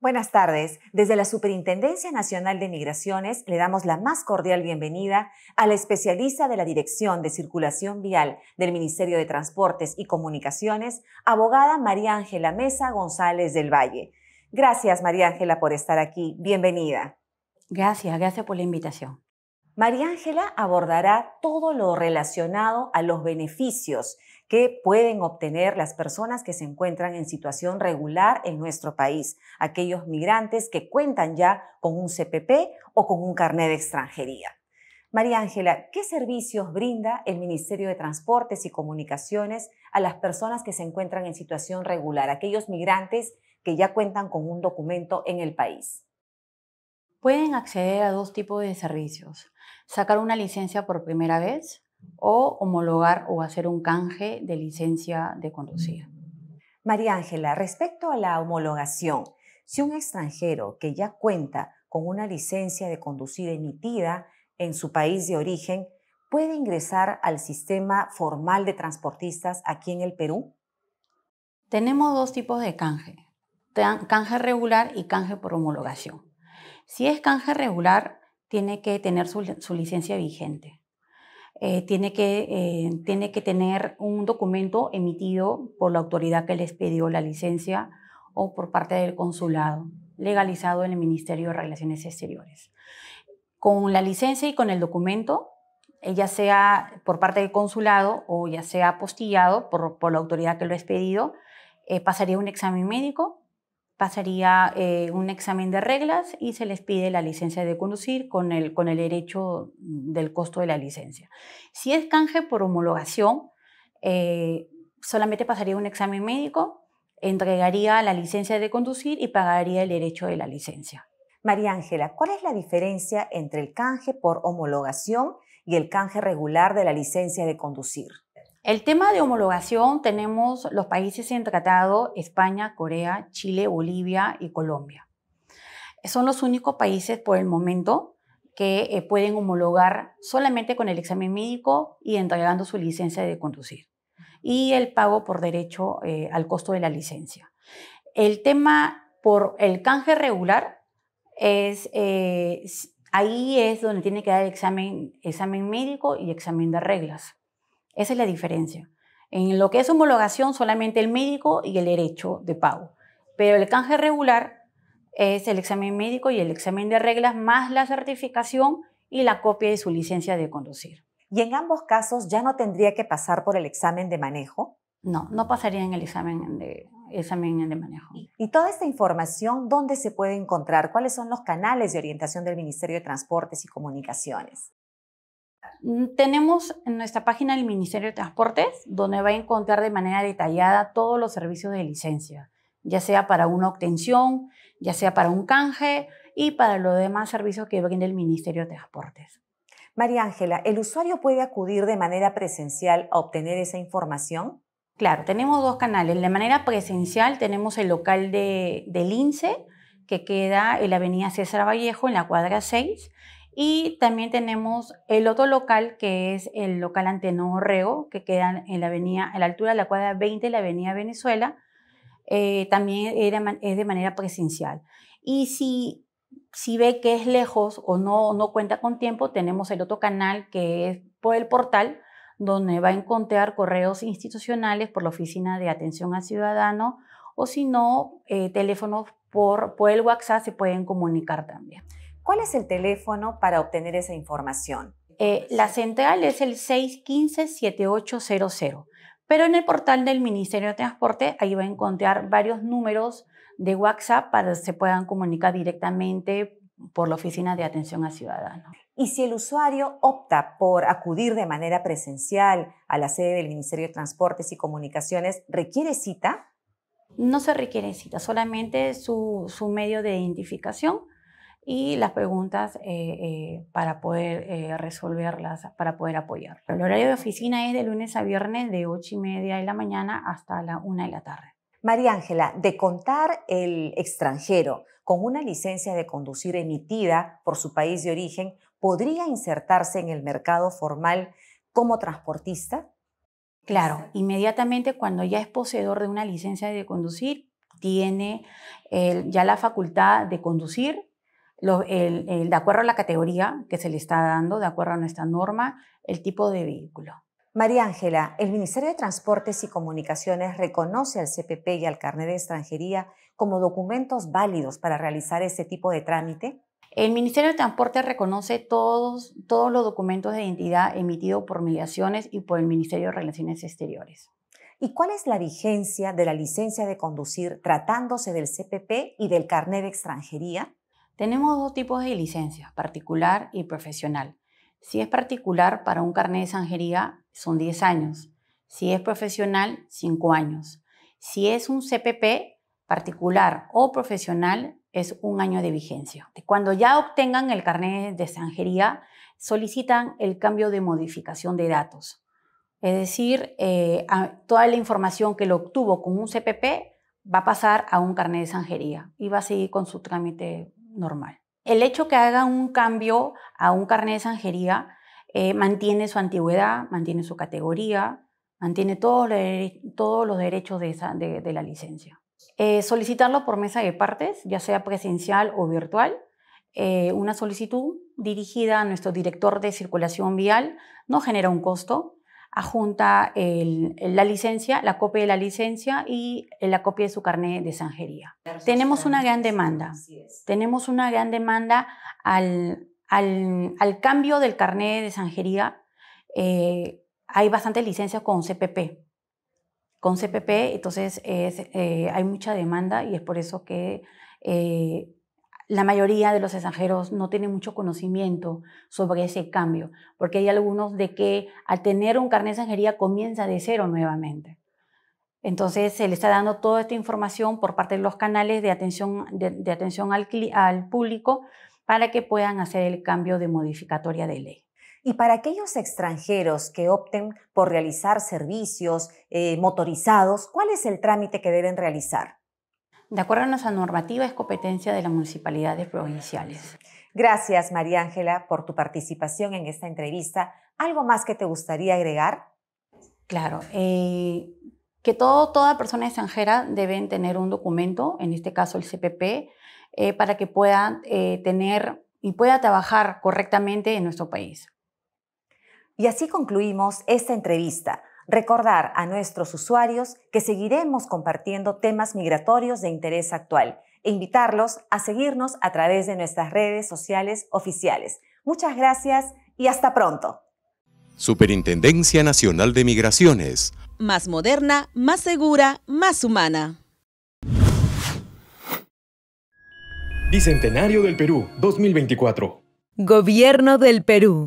Buenas tardes. Desde la Superintendencia Nacional de Migraciones le damos la más cordial bienvenida a la especialista de la Dirección de Circulación Vial del Ministerio de Transportes y Comunicaciones, abogada María Ángela Mesa González del Valle. Gracias, María Ángela, por estar aquí. Bienvenida. Gracias, gracias por la invitación. María Ángela abordará todo lo relacionado a los beneficios que pueden obtener las personas que se encuentran en situación regular en nuestro país, aquellos migrantes que cuentan ya con un CPP o con un carnet de extranjería. María Ángela, ¿qué servicios brinda el Ministerio de Transportes y Comunicaciones a las personas que se encuentran en situación regular, aquellos migrantes que ya cuentan con un documento en el país? Pueden acceder a dos tipos de servicios. Sacar una licencia por primera vez o homologar o hacer un canje de licencia de conducir. María Ángela, respecto a la homologación, si un extranjero que ya cuenta con una licencia de conducir emitida en su país de origen puede ingresar al sistema formal de transportistas aquí en el Perú? Tenemos dos tipos de canje, canje regular y canje por homologación. Si es canje regular, tiene que tener su, su licencia vigente. Eh, tiene, que, eh, tiene que tener un documento emitido por la autoridad que les pidió la licencia o por parte del consulado, legalizado en el Ministerio de Relaciones Exteriores. Con la licencia y con el documento, eh, ya sea por parte del consulado o ya sea apostillado por, la autoridad que lo ha expedido, pasaría un examen médico pasaría eh, un examen de reglas y se les pide la licencia de conducir con el, derecho del costo de la licencia. Si es canje por homologación, eh, solamente pasaría un examen médico, entregaría la licencia de conducir y pagaría el derecho de la licencia. María Ángela, ¿cuál es la diferencia entre el canje por homologación y el canje regular de la licencia de conducir? El tema de homologación tenemos los países en tratado, España, Corea, Chile, Bolivia y Colombia. Son los únicos países por el momento que eh, pueden homologar solamente con el examen médico y entregando su licencia de conducir y el pago por derecho eh, al costo de la licencia. El tema por el canje regular es, eh, ahí es donde tiene que dar examen médico y examen de reglas. Esa es la diferencia. En lo que es homologación, solamente el médico y el derecho de pago. Pero el canje regular es el examen médico y el examen de reglas más la certificación y la copia de su licencia de conducir. ¿Y en ambos casos ya no tendría que pasar por el examen de manejo? No, no pasaría en el examen de, examen de manejo. ¿Y toda esta información dónde se puede encontrar? ¿Cuáles son los canales de orientación del Ministerio de Transportes y Comunicaciones? Mm, tenemos en nuestra página el Ministerio de Transportes, donde va a encontrar de manera detallada todos los servicios de licencia, ya sea para una obtención, ya sea para un canje y para los demás servicios que brinda el Ministerio de Transportes. María Ángela, ¿el usuario puede acudir de manera presencial a obtener esa información? Claro, tenemos dos canales. De manera presencial tenemos el local de, del INSE, que queda en la avenida César Vallejo, en la cuadra 6, y también tenemos el otro local, que es el local Anteno Orrego, que queda en la avenida, a la altura de la cuadra 20 de la avenida Venezuela. Eh, también es de manera presencial. Y si, si ve que es lejos o no, no cuenta con tiempo, tenemos el otro canal que es por el portal, donde va a encontrar correos institucionales por la Oficina de Atención al Ciudadano o si no, eh, teléfonos por, por el WhatsApp se pueden comunicar también. ¿Cuál es el teléfono para obtener esa información? Eh, la central es el 615-7800, pero en el portal del Ministerio de Transporte ahí va a encontrar varios números de WhatsApp para que se puedan comunicar directamente por la Oficina de Atención a Ciudadanos. Y si el usuario opta por acudir de manera presencial a la sede del Ministerio de Transportes y Comunicaciones, ¿requiere cita? No se requiere cita, solamente su, su medio de identificación y las preguntas eh, eh, para poder eh, resolverlas, para poder apoyar. El horario de oficina es de lunes a viernes de 8 y media de la mañana hasta la 1 de la tarde. María Ángela, de contar el extranjero con una licencia de conducir emitida por su país de origen, ¿podría insertarse en el mercado formal como transportista? Claro, inmediatamente cuando ya es poseedor de una licencia de conducir, tiene ya la facultad de conducir, de acuerdo a la categoría que se le está dando, de acuerdo a nuestra norma, el tipo de vehículo. María Ángela, el Ministerio de Transportes y Comunicaciones reconoce al CPP y al carnet de extranjería como documentos válidos para realizar este tipo de trámite. El Ministerio de Transporte reconoce todos, todos los documentos de identidad emitidos por Migraciones y por el Ministerio de Relaciones Exteriores. ¿Y cuál es la vigencia de la licencia de conducir tratándose del CPP y del carnet de extranjería? Tenemos dos tipos de licencias, particular y profesional. Si es particular, para un carnet de sanjería son 10 años. Si es profesional, 5 años. Si es un CPP, particular o profesional, es un año de vigencia. Cuando ya obtengan el carnet de sanjería, solicitan el cambio de modificación de datos. Es decir, eh, toda la información que lo obtuvo con un CPP va a pasar a un carnet de sanjería y va a seguir con su trámite normal. El hecho que haga un cambio a un carnet de sanjería eh, mantiene su antigüedad, mantiene su categoría, mantiene todos, los derechos de, la licencia. Eh, solicitarlo por mesa de partes, ya sea presencial o virtual, eh, una solicitud dirigida a nuestro director de circulación vial no genera un costo, ajunta la licencia, la copia de la licencia y eh, la copia de su carnet de sanjería. Tenemos una gran demanda, tenemos una gran demanda al, al, cambio del carnet de sanjería. Eh, hay bastantes licencias con CPP, con CPP, entonces eh, hay mucha demanda y es por eso que la mayoría de los extranjeros no tienen mucho conocimiento sobre ese cambio, porque hay algunos de que al tener un carnet de extranjería comienza de cero nuevamente. Entonces se le está dando toda esta información por parte de los canales de atención, atención al, público para que puedan hacer el cambio de modificatoria de ley. Y para aquellos extranjeros que opten por realizar servicios eh, motorizados, ¿cuál es el trámite que deben realizar? De acuerdo a nuestra normativa, es competencia de las municipalidades provinciales. Gracias, María Ángela, por tu participación en esta entrevista. ¿Algo más que te gustaría agregar? Claro, eh, que toda persona extranjera debe tener un documento, en este caso el CPP, eh, para que pueda eh, tener y pueda trabajar correctamente en nuestro país. Y así concluimos esta entrevista recordar a nuestros usuarios que seguiremos compartiendo temas migratorios de interés actual e invitarlos a seguirnos a través de nuestras redes sociales oficiales. Muchas gracias y hasta pronto. Superintendencia Nacional de Migraciones. Más moderna, más segura, más humana. Bicentenario del Perú, 2024. Gobierno del Perú.